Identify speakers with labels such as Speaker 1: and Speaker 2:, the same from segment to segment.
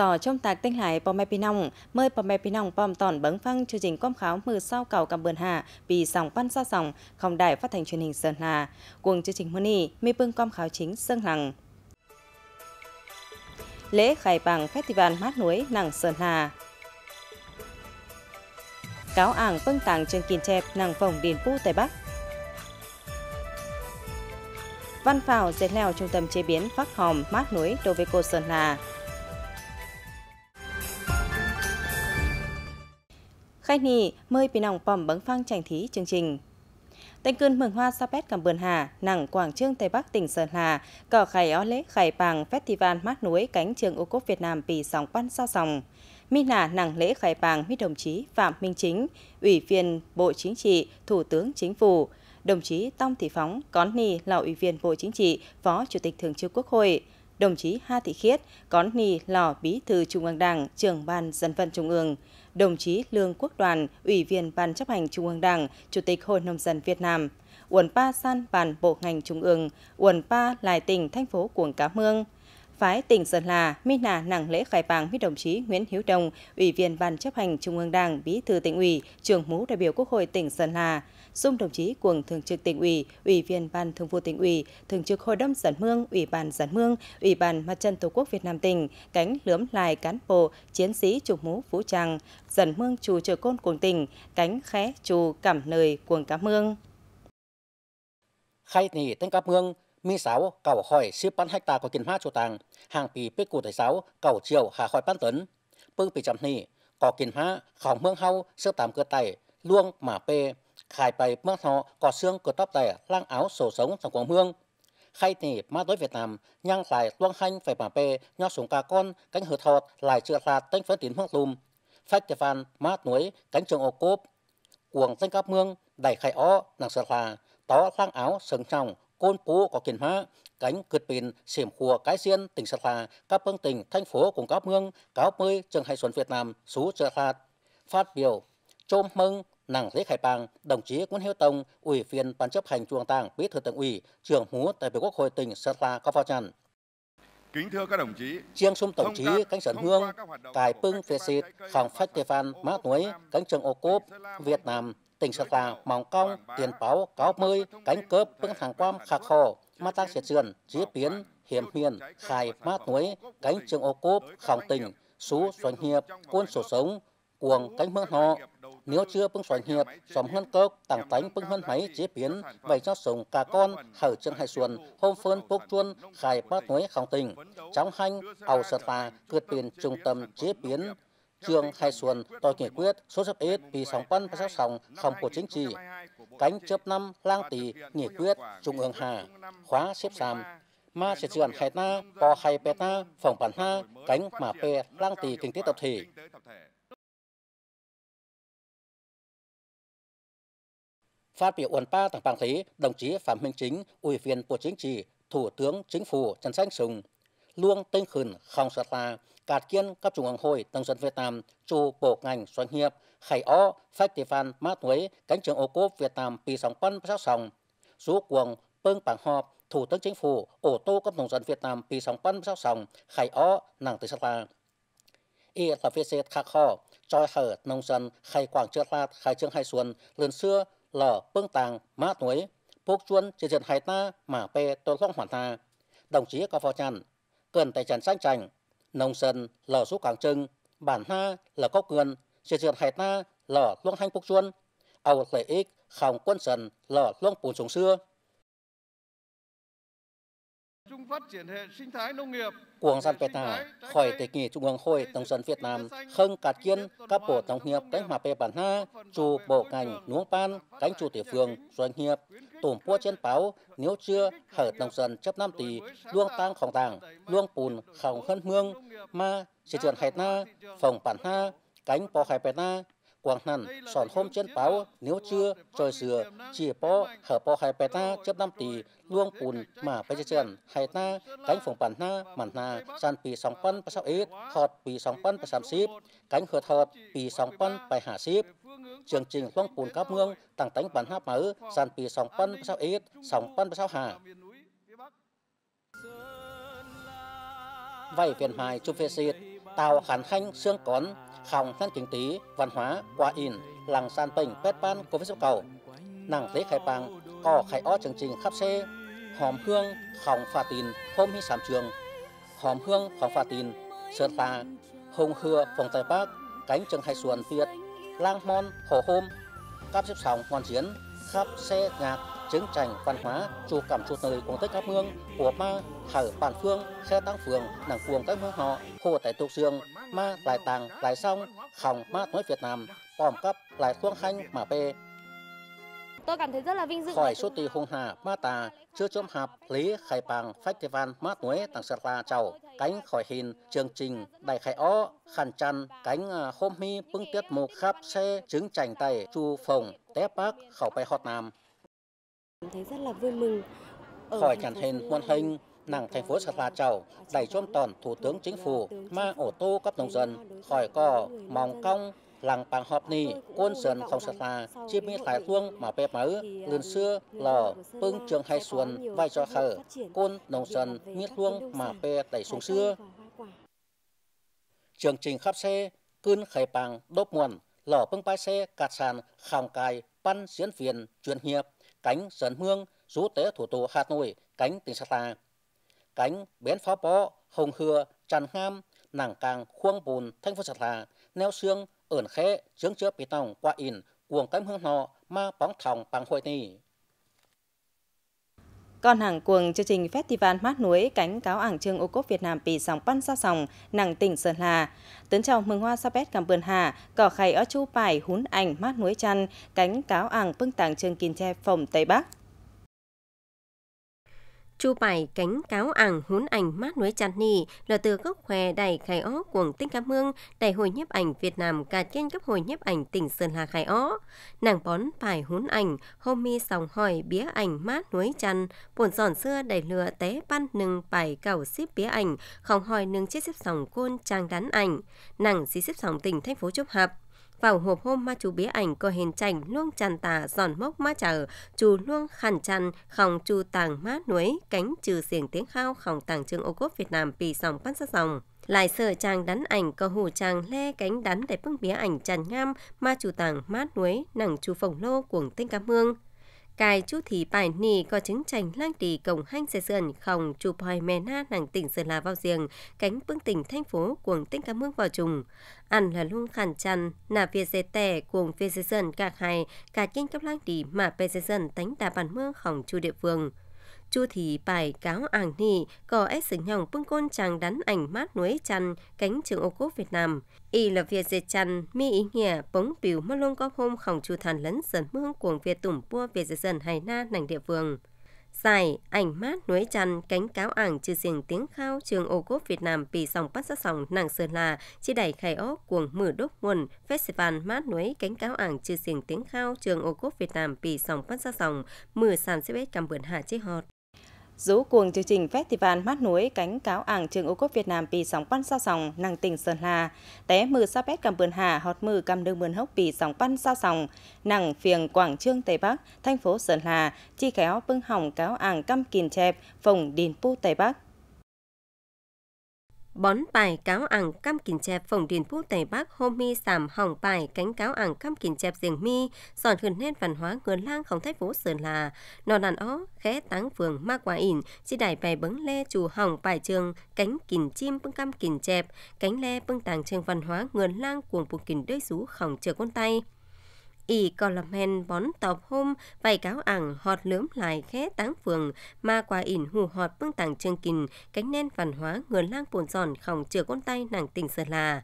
Speaker 1: Gió trong tạc tinh hải bò mẹ pì nòng, mời bò mẹ pì nòng bòm tòn bấn phăng chương trình com kháo mưa sau cầu cầm bờn hà, vì sòng văn xa sòng, không đài phát thanh truyền hình Sơn Hà. Cuồng chương trình hôm nay, mi bưng com kháo chính Sơn Hằng. Lễ khai bằng Festival Mát Núi Nàng Sơn Hà cáo ảng phân tàng trường kiên chẹp nàng phòng điền phu tây bắc văn phào dệt leo trung tâm chế biến phát hòm mát núi đối với cô sơn hà khai nì mời bị nòng bòm bấn phăng chành thí chương trình. Tên cơn mường hoa sa pét cầm bờn hà, nặng Quảng Trương Tây Bắc tỉnh Sơn Hà, cỏ khải ó lễ khải bàng festival mát núi cánh trường ô cốp Việt Nam vì sóng quan sao sòng. Mi nà nặng lễ khải bàng với đồng chí Phạm Minh Chính, Ủy viên Bộ Chính trị, Thủ tướng Chính phủ, đồng chí Tông Thị Phóng, Cón Nì là Ủy viên Bộ Chính trị, Phó Chủ tịch Thường trực Quốc hội, đồng chí Ha Thị Khiết, Cón Nì Lò Bí thư Trung ương Đảng, trưởng Ban Dân vận Trung ương, đồng chí Lương Quốc Đoàn, Ủy viên Ban chấp hành Trung ương Đảng, Chủ tịch Hội Nông dân Việt Nam, Uẩn Pa San Bàn Bộ ngành Trung ương, Uẩn Pa Lài tỉnh thành phố Cuồng Cá Mương, phái tỉnh Sơn La, Mina nặng lễ khai bảng với đồng chí Nguyễn Hiếu Đồng, Ủy viên Ban chấp hành Trung ương Đảng, Bí thư tỉnh ủy, trưởng mũ đại biểu Quốc hội tỉnh Sơn La, dung đồng chí cuồng thường trực tỉnh ủy, ủy viên ban thường vụ tỉnh ủy, thường trực hội đồng giản mương, ủy ban giản mương, ủy ban mặt trận tổ quốc Việt Nam tỉnh, cánh lướm lại cán bộ, chiến sĩ chủ mũ vũ trang, giản mương chủ trợ côn cuồng tỉnh, cánh khé chủ cảm nơi cuồng cá mương.
Speaker 2: Khai nỉ tên cá mương, mi sáu cầu hỏi siêu hai ta có kiến hoa chỗ tàng hàng pì bích cụ thể sáu cầu chiều hà hỏi bán tấn bưng bị chậm nỉ có kiến hoa khảo mương hâu sơ tám cơ tay luông mà pê khai bày mất họ có xương cửa tóc tẻ lang áo sổ sống trong quảng hương khai nỉ ma đối Việt Nam nhang lại tuang hanh phải bà bê nho súng cà con cánh hở thọt lại chữa là tánh phấn tín hoang lùm phan ma núi cánh trường ô cốp cuồng danh cáp mương đẩy khai ó nàng sợ là tó lang áo sừng trọng côn phú có kiến hóa cánh cượt pin xỉm khùa cái xiên tỉnh sợ là các phương tỉnh thành phố cùng các mương cáo mươi trường hải xuân Việt Nam xú chợ hạt phát biểu chôm mừng nàng dễ khai bang, đồng chí Nguyễn Hiếu Tông, ủy viên ban chấp hành chuồng tàng, bí thư tỉnh ủy, trưởng hú đại biểu Quốc hội tỉnh Sơn La có phao tràn. Kính thưa các đồng chí, Chiêng Sum Tổng chí Cánh sơn Hương, cài Pưng Phê Xịt, Khẳng Phách Tê Phan, Má Núi, Cánh Trường Ô Cốp, Việt Nam, tỉnh Sơn La, Móng Cong, Tiền Báo, Cáo Mơi, Cánh Cớp, Pưng thẳng Quam, Khạc Hồ, Mát Tác Diệt Dườn, Chí Biến, Hiểm huyền Khai, Mát Núi, Cánh Trường Ô Cốp, Khỏng Tỉnh, Sú Xoành Hiệp, Quân Sổ Sống, Cuồng Cánh Mương Họ, nếu chưa bưng xoắn hiệp xóm ngân cơ tàng tánh bưng ngân máy chế biến vậy cho sống cả con hở trường hai xuân hôm phơn bốc chuôn khai bát núi khóng tình trong hành ảo sật tà cướp tiền trung tâm chế biến trường khai xuân tòa nghị quyết số sắp ít vì sóng quân và sắp sóng không của chính trị cánh chớp năm lang tỷ nghị quyết trung ương hà khóa xếp sàm ma sẽ chuyển hai ta có khai beta phòng bản ha cánh mà pe lang tỷ kinh tế tập thể Phát biểu uẩn pa tại Bàng Lý, đồng chí Phạm Minh Chính, Ủy viên Bộ Chính trị, Thủ tướng Chính phủ Trần Thanh Sùng, luông tinh khẩn không sát là cạt kiên cấp trung ương hội tân dân Việt Nam chủ bộ ngành doanh nghiệp khải o festival ma túy cánh trường ô cốp Việt nam pì Nam ปี sóng quân sát sòng số cuồng bưng bảng họp thủ tướng chính phủ ô tô cấp nông dân Việt nam pì Nam ปี sóng quân sát sòng khải o nàng từ sát là y là phía xe khắc kho cho hở nông dân khai quảng chưa ra khai trương hai xuân lần xưa lở bưng tàng má tuổi phúc chuân chỉ diện hai ta mà pe tôn long hoàn ta đồng chí có phò chăn cần tài trần sang trành nông sơn lở số cảng trưng bản ha lở có cường chỉ diện hai ta lở luông hanh phúc chuân ầu lợi ích không quân sơn lở luông bùn súng xưa Quảng dân Việt Nam khỏi tế kỷ Trung ương hội nông dân Việt Nam không cạt kiên các bộ nông nghiệp cánh mà bề bản ha, chủ bộ ngành nuông ban, cánh chủ địa phương, doanh nghiệp, tổm bua trên báo, nếu chưa hở nông dân chấp năm tỷ, luông tăng khổng tàng, luông bùn khổng hân mương, ma, sẽ chuyển hẹt na, phòng bản ha, cánh bò hải bè na, quảng hàn sòn hôm trên báo nếu chưa trời sửa chỉ po hở po hai pe ta chấp năm tỷ luông bùn, mà phải chơi chân hai ta cánh phòng bản na mặn na sàn bì sòng pan pa sáu ít họt pì sòng pan pa sám xíp cánh hợt họt bì sòng pan pa hà xíp chương trình luông bùn cáp mương tặng tánh bản háp mở sàn bì sòng pan pa sáu ít sòng pan pa sáu hà vay phiền mài chụp phê xịt tàu khán khanh xương cón hòng thân chính tí, văn hóa, qua in, làng san tỉnh pet pan của số cầu. Nàng thế khai bang, có khai ó chương trình khắp xe, hòm hương, hòng pha tin, hôm hi sám trường, hòm hương, hòng pha tin, sơn ta, hùng hừa, phòng tây bắc cánh trường hai xuân việt, lang mon, hồ hôm, cắp xếp sòng, hoàn chiến, khắp xe nhạc chứng trành văn hóa chủ cảm chủ tới của tất các mương của ma thở bản phương khe tăng phường nàng cuồng các mương họ hồ tại tục dương ma lại tàng lại song khòng ma nói việt nam bom cấp lại xuông khanh mà p
Speaker 3: tôi cảm thấy rất là vinh dự khỏi
Speaker 2: số tì hùng hà ma tà chưa chôm hạp lý khai bằng festival ma nuế tàng sạt la chầu cánh khỏi hình chương trình đại khai ó khăn chăn cánh à, hôm mi bưng tiết mục khắp xe trứng chành tay chu phồng té bác khẩu bay hót nam thấy rất là vui mừng. Khỏi chẳng hình quân hình, nàng thành phố Sạt Hà Chầu, đẩy chôm toàn Thủ tướng Chính phủ, ma ổ tô cấp nông dân, khỏi cò, mòng cong, lằng bằng họp nì, quân sườn không Sạt Hà, chi mi thái luông mà bè mở à, lươn xưa, lò, bưng trường hay xuân, vai cho khở, côn nông dân, miết luông mà bè tẩy xuống xưa. Chương trình khắp xe, cơn khởi bằng đốt muộn, lò bưng bái xe, cạt sàn, khòng cài, bắn diễn viên, chuyên hiệp, cánh dân hương, rú tế thủ đô Hà Nội cánh tỉnh Sa Ta. Cánh bến pháo bó, hồng hưa, tràn ham, nàng càng khuôn bùn thanh phố Sa Ta, neo xương, ẩn khẽ, dưỡng chữa bị tòng qua in, cuồng cánh hương nọ, ma bóng thòng bằng hội nì
Speaker 1: con hàng cuồng chương trình Festival Mát Núi cánh cáo ảng trương ô cốp Việt Nam pì sóng păn xa sòng, nàng tỉnh Sơn Hà. Tấn chào mừng hoa sa cầm vườn hà, cỏ khay ở chu bài hún ảnh mát núi chăn, cánh cáo ảng bưng tàng trương kinh tre phòng Tây Bắc.
Speaker 3: Chu bài cánh cáo ảng hún ảnh mát núi chặt nì là từ gốc khỏe đầy khai ó cuồng tinh cảm mương đại hội nhiếp ảnh Việt Nam cả trên cấp hội nhiếp ảnh tỉnh Sơn La khai ó. Nàng bón bài hún ảnh hôm mi sòng hỏi bía ảnh mát núi chăn buồn giòn xưa đầy lừa té ban nừng bài cầu xếp bía ảnh không hỏi nừng chiếc xếp sòng côn trang đắn ảnh nàng xí xếp sòng tỉnh thành phố chúc hạp vào hộp hôm ma chú bí ảnh có hình chảnh luông tràn tà giòn mốc ma chờ chú luông khăn chăn khòng chú tàng má núi cánh trừ xiềng tiếng khao khòng tàng trưng ô cốp Việt Nam pì sòng bắn sát dòng lại sợ chàng đắn ảnh có hù chàng le cánh đắn để bưng bía ảnh tràn ngam ma chú tàng mát núi nằng chú phồng lô cuồng tinh cá mương Cài chú thì bài nì có chứng chành lang tỷ cổng hanh xe sườn khổng chụp hoài mè na nàng tỉnh Sơn La vào giềng, cánh bưng tỉnh thành phố cuồng tinh Cà Mương vào trùng. Ăn là luôn khản chăn, nà phía xe tẻ cuồng phía xe sườn cả hai, cả kinh cấp lang tỷ mà phía xe sườn tánh đà bàn mương khổng chu địa phương chu thì bài cáo ảng nì có ép sử nhỏng bưng côn chàng đắn ảnh mát núi chăn cánh trường ô cốp Việt Nam. Y là Việt dệt chăn, mi ý nghĩa bóng biểu mất luôn có hôm khổng chu thần lấn dần mương cuồng Việt tủng pua Việt dệt dần hài na nành địa phương. Giải, ảnh mát núi chăn, cánh cáo ảng trừ riêng tiếng khao trường ô cốp Việt Nam bị sòng bắt sát sòng nàng sơn là chi đẩy khai ốc cuồng mở đốt nguồn festival mát núi cánh cáo ảng trừ riêng tiếng khao trường ô cốp Việt Nam bị sòng bắt sát sòng mở sàn xếp cầm bươn hạ chế họt rũ cuồng chương trình Festival Mát Núi Cánh Cáo Ảng Trường Ô Cốp Việt Nam Pì Sóng
Speaker 1: quan Sao Sòng Năng Tỉnh Sơn Hà Té Mư Sa Pét Cầm vườn Hà hót Mư Cầm đương Bươn Hốc Pì Sóng quan Sao Sòng Năng Phiền Quảng Trương Tây Bắc Thành phố Sơn Hà Chi Khéo Bưng Hỏng
Speaker 3: Cáo Ảng Căm Kìn Chẹp Phòng Đìn Pu Tây Bắc Bón bài cáo ảng cam kín chẹp phòng điền phúc Tây Bắc hôm mi giảm hỏng bài cánh cáo ảng cam kín chẹp riêng mi, giòn gần nên văn hóa ngườn lang không thái phố Sơn là. Nó nàn ó, khé táng phường ma quả ỉn, chi đài bài bấn le chủ hỏng bài trường, cánh kín chim bưng cam kín chẹp, cánh le bưng tàng trường văn hóa ngườn lang cuồng buộc kín đôi rú khỏng chờ con tay y co lâm hen bón tọp hôm vài cáo ảng họt lướm lại khé táng phường mà quả ỉn hù họt bưng tảng chương kình cánh nên văn hóa người lang bồn giòn khòng chừa con tay nàng tỉnh sơn là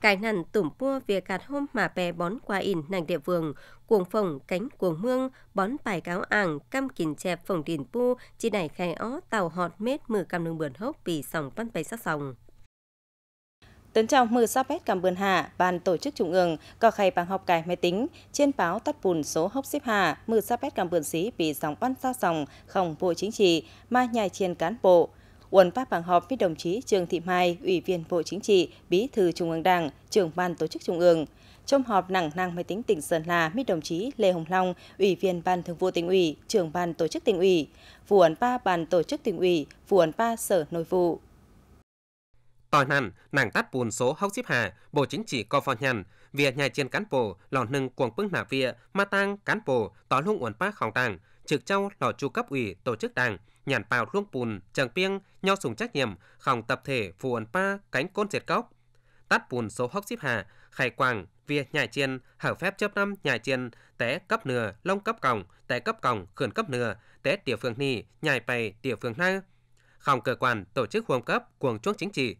Speaker 3: cái nằn tủm pua việc gạt hôm mà bè bón quả ỉn nàng địa vườn cuồng phồng cánh cuồng mương bón bài cáo ảng cam kình chẹp phồng đìn pu chỉ đẩy khai ó tàu họt mết mừ cam nương bườn hốc vì sòng văn bay sát sòng
Speaker 1: Tấn chào mưa sắp hết cảm bươn hà, bàn tổ chức trung ương, có khai bằng học cải máy tính, trên báo tắt bùn số hốc xếp hà, mưa sắp hết cảm bươn xí vì sóng bắn ra dòng, không bộ chính trị, mà nhài trên cán bộ. Uẩn ba bằng họp với đồng chí Trương Thị Mai, Ủy viên Bộ Chính trị, Bí thư Trung ương Đảng, trưởng ban tổ chức Trung ương. Trong họp nặng năng máy tính tỉnh Sơn La với đồng chí Lê Hồng Long, Ủy viên Ban Thường vụ tỉnh ủy, trưởng ban tổ chức tỉnh ủy, vụ ẩn ba ban tổ chức tỉnh ủy, vụ ẩn ba sở nội vụ,
Speaker 4: tỏi năn nàng tát buồn số hốc xếp hà bộ chính trị co phò nhằn via nhà chiến cán bộ lò nâng cuồng bưng nà via ma tang cán bộ tỏ luôn uẩn pa khòng tàng trực châu lò chu cấp ủy tổ chức đảng nhàn bào luôn bùn tràng piêng nhau sùng trách nhiệm khòng tập thể phù uẩn pa cánh côn diệt cốc tát buồn số hốc xếp hà khai quang via nhà chiên hở phép chấp năm nhà chiên té cấp nửa lông cấp còng té cấp còng khẩn cấp nửa té tiểu phương ni nhài bày tiểu phương na khòng cơ quan tổ chức huồng cấp cuồng chuông chính trị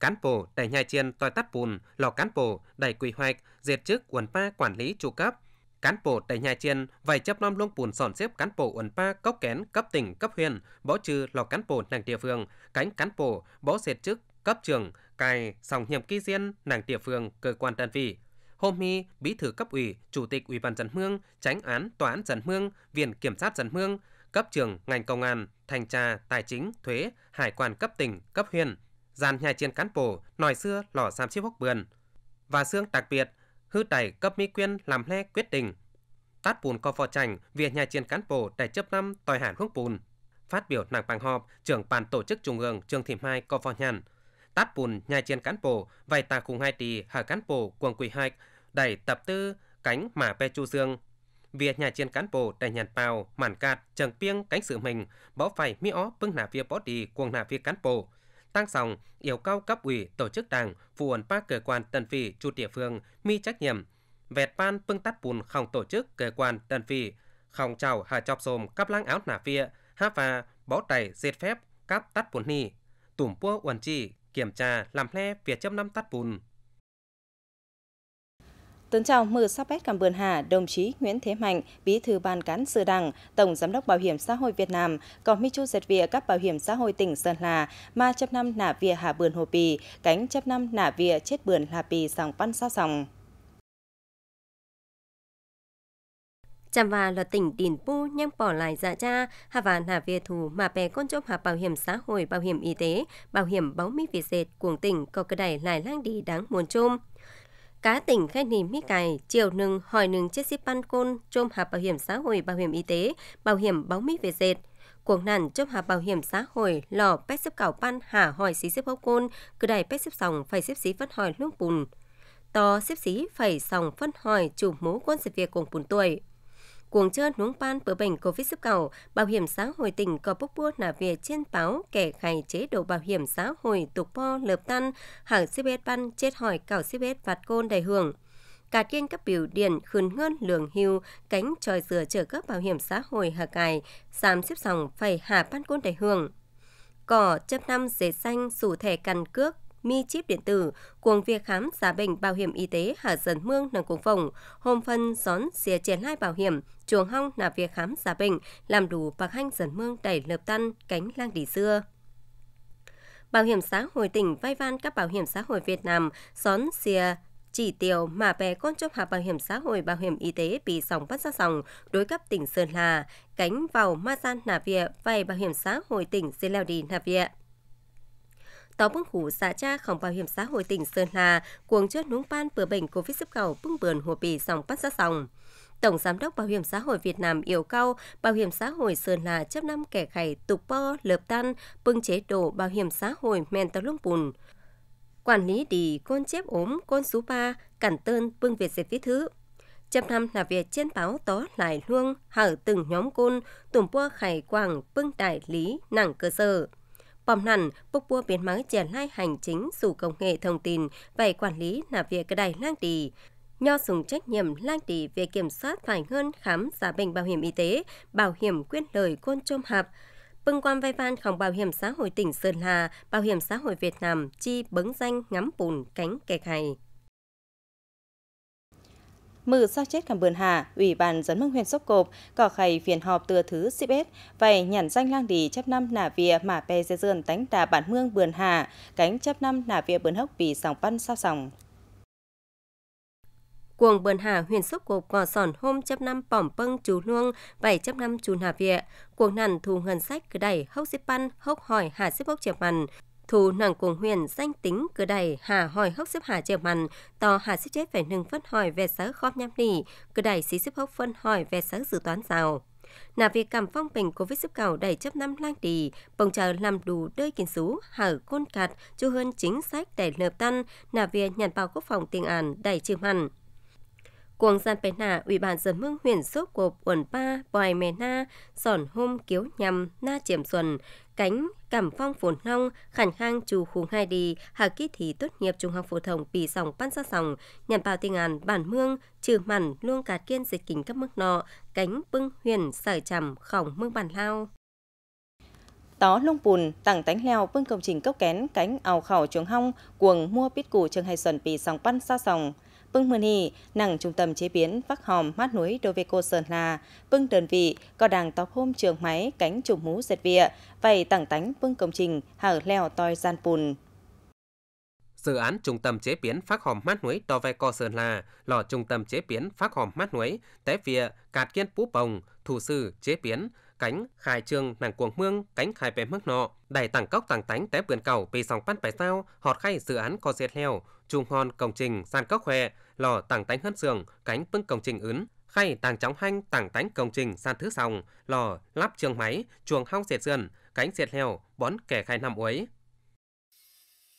Speaker 4: cán bộ đẩy nhai chiên toi tắt bùn, lò cán bộ đẩy quy hoạch, diệt chức quần pa quản lý tru cấp. Cán bộ đẩy nhai chiên vài chấp nom luông bùn sòn xếp cán bộ quần pa cốc kén cấp tỉnh cấp huyện, bỏ trừ lò cán bộ nàng địa phương, cánh cán bộ bỏ diệt chức cấp trường, cài sòng nhiệm kỳ riêng nàng địa phương cơ quan đơn vị. Hôm nay bí thư cấp ủy, chủ tịch ủy ban dân hương, tránh án tòa án dân hương, viện kiểm sát dân hương, cấp trường ngành công an, thanh tra, tài chính, thuế, hải quan cấp tỉnh, cấp huyện – dàn nhà chiến cán bộ, nòi xưa lò sam chiếc hốc bườn. Và xương đặc biệt, hư tài cấp mỹ quyên làm le quyết định. Tát bùn co phò chảnh việc nhà chiến cán bộ để chấp năm tòi hàn hướng bùn. Phát biểu nàng bằng họp, trưởng bàn tổ chức trung ương Trương Thị Mai co phò nhàn. Tát bùn nhà chiến cán bộ, vài tà khùng hai tỷ hà cán bộ quần quỷ hạch, đẩy tập tư cánh mà pe chu dương việc nhà chiến cán bộ đại nhàn bào mản cạt trần piêng cánh sự mình bỏ phải mi ó bưng nà phía bỏ đi quần nà phía cán bộ Tăng sòng yêu cầu cấp ủy tổ chức đảng, phụ ổn ba cơ quan tần phì chủ địa phương mi trách nhiệm, vẹt ban pưng tắt bùn không tổ chức cơ quan tần phì, không chào hạ chọc xồm cắp lăng áo nà phia, há và bó tẩy diệt phép cắp tắt bùn ni, tủm pua uẩn chi kiểm tra làm le việc chấm năm tắt bùn
Speaker 1: Tân chào mưa sắp bét cảm bườn hà, đồng chí Nguyễn Thế Mạnh, bí thư ban cán sự đảng, tổng giám đốc bảo hiểm xã hội Việt Nam, có mi chu dệt vía các bảo hiểm xã hội tỉnh Sơn La, ma chấp năm nả vía hà bườn hồ pì, cánh chấp năm nả vía chết bườn hà pì sòng pan sao sòng.
Speaker 3: Chàm và là tỉnh Điền Pu nhang bỏ lại dạ cha, hà và nả về thù mà bè con chốc hà bảo hiểm xã hội, bảo hiểm y tế, bảo hiểm báo mi việt dệt cuồng tỉnh có cơ đẩy lại lang đi đáng muốn chung Cá tỉnh khai nìm mít cài, chiều nừng hỏi nừng chiếc xếp ban côn, trôm hạp bảo hiểm xã hội, bảo hiểm y tế, bảo hiểm bóng mít về dệt. Cuộc nản trôm hạp bảo hiểm xã hội, lò pet xếp cảo ban hả hỏi xí xếp hốc côn, cứ đài pet xếp sòng phải xếp xí vất hỏi lúc bùn. To xếp xí phải sòng phân hỏi chủ mũ quân sự việc cùng bùn tuổi, cuồng chơi núng pan bữa bệnh covid cầu Bảo hiểm xã hội tỉnh có bốc bua là về trên báo kẻ khai chế độ bảo hiểm xã hội tục po lợp tan, hàng xếp CBS ban chết hỏi cảo CBS phạt côn đầy hưởng cả kiên cấp biểu điện khuyên ngân lường hưu cánh tròi dừa trợ cấp bảo hiểm xã hội hà cài giảm xếp sòng phải hạ ban côn đầy hưởng cỏ chấp năm dế xanh sủ thẻ căn cước mi chip điện tử cuồng việc khám giá bệnh bảo hiểm y tế hạ Dần Mương nâng cuồng phòng, hôm phân xón xìa triển lai bảo hiểm, chuồng hong là việc khám giá bệnh, làm đủ bạc hanh Dần Mương đẩy lợp tan cánh lang đỉ xưa. Bảo hiểm xã hội tỉnh vay van các bảo hiểm xã hội Việt Nam xón xìa chỉ tiêu mà bè con chấp hạ bảo hiểm xã hội bảo hiểm y tế bị sóng bắt ra sòng đối cấp tỉnh Sơn La, cánh vào Ma Mazan Nà Việt vay bảo hiểm xã hội tỉnh Sê đi Nà Việt tàu bưng hủ xã cha khổng bảo hiểm xã hội tỉnh Sơn La cuồng chốt núng pan bữa bệnh Covid-19 bưng bườn hồ bì dòng bắt ra dòng. Tổng Giám đốc Bảo hiểm xã hội Việt Nam yêu cầu Bảo hiểm xã hội Sơn La chấp năm kẻ khải tục po lợp tan bưng chế độ bảo hiểm xã hội men tàu lung bùn. Quản lý đi con chép ốm con số ba cản tơn bưng việt dệt viết thứ. Chấp năm là việc trên báo tó lại luông hở từng nhóm côn tùm po khải quảng bưng đại lý nặng cơ sở. Bom hẳn, bốc bua biến máy triển lai hành chính công nghệ thông tin về quản lý là việc cái đài lang tì. Nho dùng trách nhiệm lang tì về kiểm soát phải hơn khám giá bệnh bảo hiểm y tế, bảo hiểm quyết lời côn trôm hạp, Bưng quan vai van khổng bảo hiểm xã hội tỉnh Sơn hà bảo hiểm xã hội Việt Nam chi bứng danh ngắm bùn cánh kẻ hài
Speaker 1: mở sao chết cảm bờn hà, Ủy ban dân mương huyện Sốc Cộp, cỏ khay phiền họp tựa thứ 11, vầy nhản danh lang đi chấp năm nả vía mà pe dê dơn tánh đà bản mương bờn hà, cánh chấp năm
Speaker 3: nả vía bờn hốc vì sòng văn sao sòng. Cuồng bờn hà huyền sốc cột gò sòn hôm chấp năm bỏm pâng chú luông, bảy chấp năm chú nà vịa. Cuồng nản thù ngân sách cứ đẩy hốc xếp băn hốc hỏi hà xếp bốc chẹp mằn, thủ nàng cùng huyền danh tính cứ đầy hà hỏi hốc xếp hà chiều mặn to hà xếp chết phải nâng phân hỏi về sở khóp nham nỉ cứ đầy xí xếp hốc phân hỏi về sở dự toán rào là việc cảm phong bình covid xếp cầu đầy chấp năm lang tỳ bồng chờ làm đủ đơi kiến sú hở côn cạt chu hơn chính sách để lợp tan là việc nhận vào quốc phòng tiền án đẩy trừ hẳn Cuồng gian bế nả ủy ban dân mương huyền sốc của quần ba bòi mè na, sòn hôm kiếu nhằm, na chiểm xuân, cánh, cảm phong phồn long, khẳng khang trù khu hai đi, hạ ký thí tốt nghiệp trung học phổ thông pì sòng pan sa sòng, nhận vào tình án bản mương, trừ mặn, luôn cạt kiên dịch kính các mức nọ, cánh bưng huyền sở trầm khỏng mương bàn lao tó lung bùn tặng tánh leo bưng công trình cốc kén cánh ảo khảo trường
Speaker 1: hong cuồng mua bít củ trường hai sần pì sòng pan xa sòng bưng mươn hì, nặng trung tâm chế biến vắc hòm mát núi đô về cô Sơn Hà, bưng đơn vị, có đàng tóc hôm trường máy cánh trùng mũ dệt vịa, vầy tảng tánh bưng công trình, hở leo toi gian bùn.
Speaker 4: Dự án trung tâm chế biến phát hòm mát núi đo ve co Sơn La, lò trung tâm chế biến phát hòm mát núi, té vịa, cạt kiên pú bồng, thủ sư chế biến, cánh khai trương nàng cuồng mương cánh khai bé mức nọ đẩy tảng cốc tảng tánh té vườn cầu vì sòng pan phải sao họt khay dự án co diệt heo trùng hòn công trình san cốc khỏe lò tảng tánh hân sườn cánh pưng công trình ứng khay tàng chóng hanh tàng tánh công trình san thứ sòng lò lắp trường máy chuồng hong diệt sườn cánh diệt heo bón kẻ khai năm uế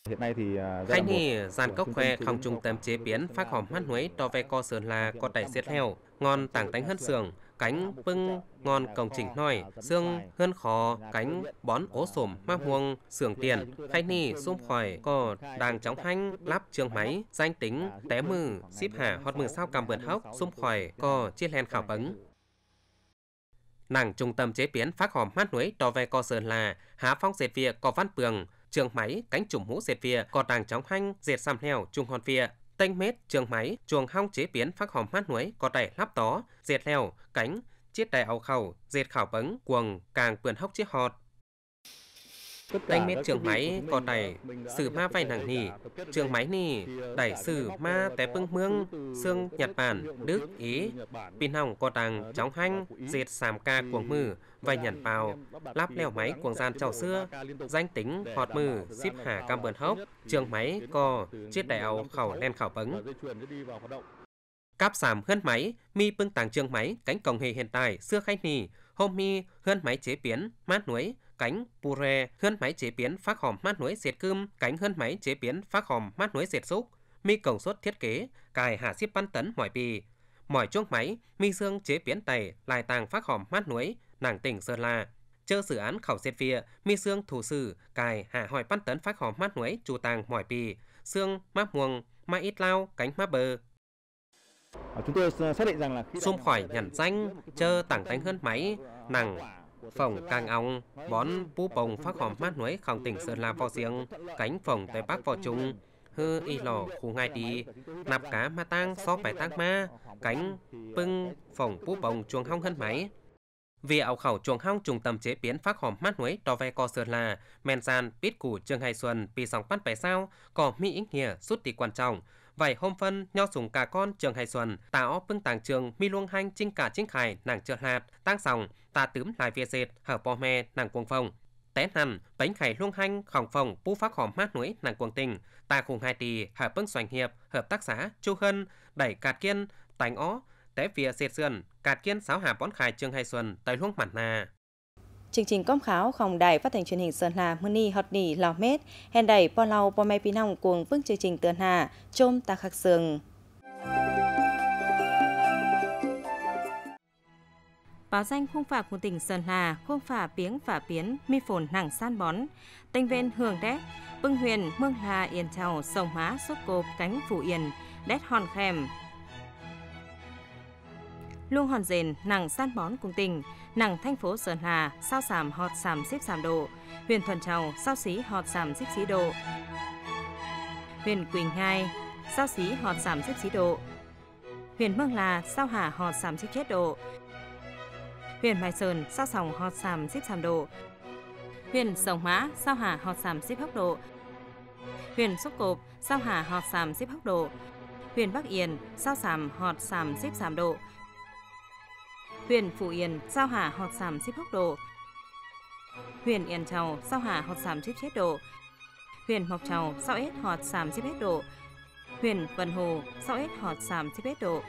Speaker 4: Hiện nay thì Khách nhì gian cốc khoe không trung tâm chế biến phát hòm mắt nuối to ve co sườn là có đẩy diệt heo ngon tàng tánh hân sườn cánh bưng ngon công chỉnh nòi xương hơn khó cánh bón ố sổm ma huông xưởng tiền hay ni xung khỏi cò đàng chóng hanh lắp trường máy danh tính té mừ ship hả hót mừng sao cầm vườn hốc xung khỏi cò chia len khảo bấn nàng trung tâm chế biến phát hòm mát núi đò ve co sơn là há phong dệt vía có văn pường trường máy cánh chủng mũ dệt vía có đàng chóng hanh dệt sam heo trung hòn vía tênh mết trường máy chuồng hong chế biến phát hòm mát nuối có đẩy lắp tó dệt leo cánh chiếc đè ảo khẩu dệt khảo bấng quần, càng vườn hốc chiếc họt anh biết trường máy còn đẩy sử ma vay nàng nỉ trường máy nỉ đẩy sử ma té bưng mương, xương Nhật Bản, ờ, Đức, Ý, pin hỏng có tàng chóng hanh, diệt sàm ca cuồng mử, vay nhẫn bào, lắp leo máy cuồng gian chào xưa, danh tính họt mử, ship hà cam bờn hốc, trường máy cò, chiết đèo khẩu len khảo bấn cáp sàm hơn máy, mi bưng tàng trường máy, cánh cổng hề hiện tại, xưa khai nỉ hôm mi hơn máy chế biến, mát núi, cánh pure hơn máy chế biến phát hòm mát núi dệt cơm cánh hơn máy chế biến phát hòm mát núi dệt xúc mi cổng suất thiết kế cài hạ xếp ban tấn mỏi bì mỏi chuốc máy mi dương chế biến tẩy lại tàng phát hòm mát núi nàng tỉnh sơn la chơ dự án khảo diệt vịa mi dương thủ sử cài hạ hỏi ban tấn phát hòm mát núi chủ tàng mỏi bì xương máp muông ma ít lao cánh má bờ à, chúng tôi
Speaker 2: ờ, xác định rằng là
Speaker 4: khi xung khỏi nhằn danh chơ tảng tánh hơn máy nàng phòng càng ong, bón bú bồng phát hòm mát nuối khẳng tỉnh Sơn La vào riêng, cánh phòng Tây Bắc vào trung hư y lò khu ngai đi, nạp cá ma tang so bài tác ma, cánh pưng phòng bú bồng chuồng hong hân máy. Vì ảo khẩu chuồng hong trung tâm chế biến phát hòm mát nuối đo ve co sơn la men san, bít củ trương hai xuân, vì sóng bắt bài sao, có mỹ ý nghĩa, rút đi quan trọng, Vậy hôm phân nho sùng cả con trường hải xuân, tạo bưng tàng trường mi luông hanh chinh cả chính khải nàng trượt hạt, tăng sòng, ta tướm lại việt dệt, hở bò me nàng quân phong. Té nằm, bánh khải luông hanh, khỏng phòng, pu phá hòm mát núi nàng quân tình, ta khùng hai tỳ hở bưng xoành hiệp, hợp tác xã, chu hân, đẩy cạt kiên, tánh ó, té phía dệt sườn, cạt kiên sáo hà bón khải trường hải xuân, tới luông mặt nà.
Speaker 1: Chương trình công kháo khòng đài phát thanh truyền hình Sơn Hà Muni hot nỉ lò mét, hèn đẩy po lau po mê pinong cuồng vương chương trình tường hà, chôm ta khắc sường. báo danh khung phạt của tỉnh Sơn Hà, khung phả biếng phả biến, mi phồn nẳng san bón, tênh ven hưởng đét, bưng huyền, mương hà yên trào, sông má, sốt cộp, cánh phủ yên, đét hòn khèm, luông hòn rền, nàng san bón cùng tình nàng thanh phố sơn hà, sao sảm họt sảm xếp sảm độ, huyền thuần trầu, sao xí họt sảm xếp xí độ, huyền quỳnh ngai, sao xí họt sảm xếp xí độ, huyền mương là, sao hà họt sảm xếp chết độ, huyền mai sơn, sao sòng họt sảm xếp sảm độ, huyền sòng mã, sao hà họt sảm xếp hốc độ, huyền xúc cộp, sao hà họt sảm xếp hốc độ, huyền bắc yên, sao sảm họt sảm xếp sảm độ, huyện Phú Yên, Sao Hà Họt Sàm xếp Hốc Độ, huyện Yên Chầu, Sao Hà Họt Sàm xếp Chết Độ, huyện Mộc Chầu, Sao Ết Họt Sàm xếp Hết Độ,
Speaker 3: huyện Vân Hồ, Sao Ết Họt Sàm xếp Hết Độ,